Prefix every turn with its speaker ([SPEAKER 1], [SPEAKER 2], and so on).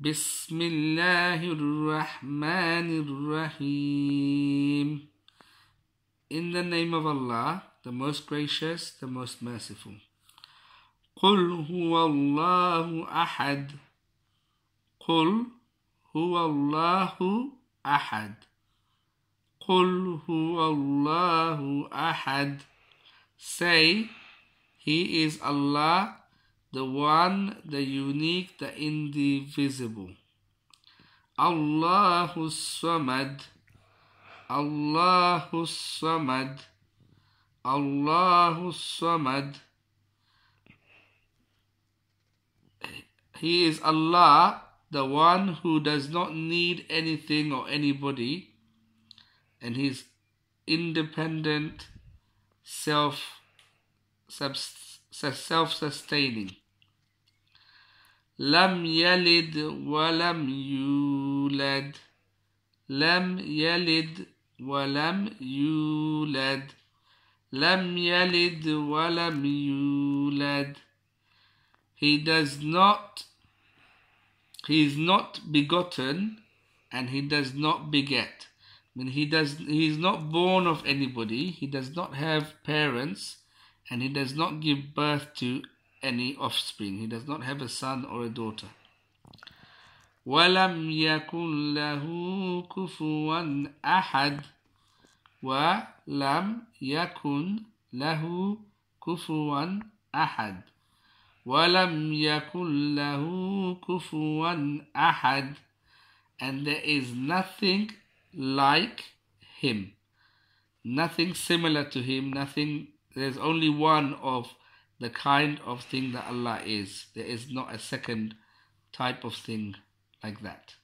[SPEAKER 1] بسم الله الرحمن الرحيم In the name of Allah, the most gracious, the most merciful. قل هو الله أحد قل هو الله أحد قل هو الله أحد Say, He is Allah the one, the unique, the indivisible. Allahu Samad, Allahu Samad, Allahu Samad. He is Allah, the one who does not need anything or anybody, and he's independent, self substance self-sustaining. لم يلد ولم يولد لم يلد ولم يولد لم يلد ولم يولد He does not He is not begotten and he does not beget. I mean he does he is not born of anybody, he does not have parents, and he does not give birth to any offspring. He does not have a son or a daughter. وَلَمْ يَكُنْ لَهُ كُفُوًا أَحَدٌ وَلَمْ يَكُنْ لَهُ كُفُوًا أَحَدٌ وَلَمْ يَكُنْ لَهُ كُفُوًا أَحَدٌ And there is nothing like him. Nothing similar to him, nothing there is only one of the kind of thing that Allah is. There is not a second type of thing like that.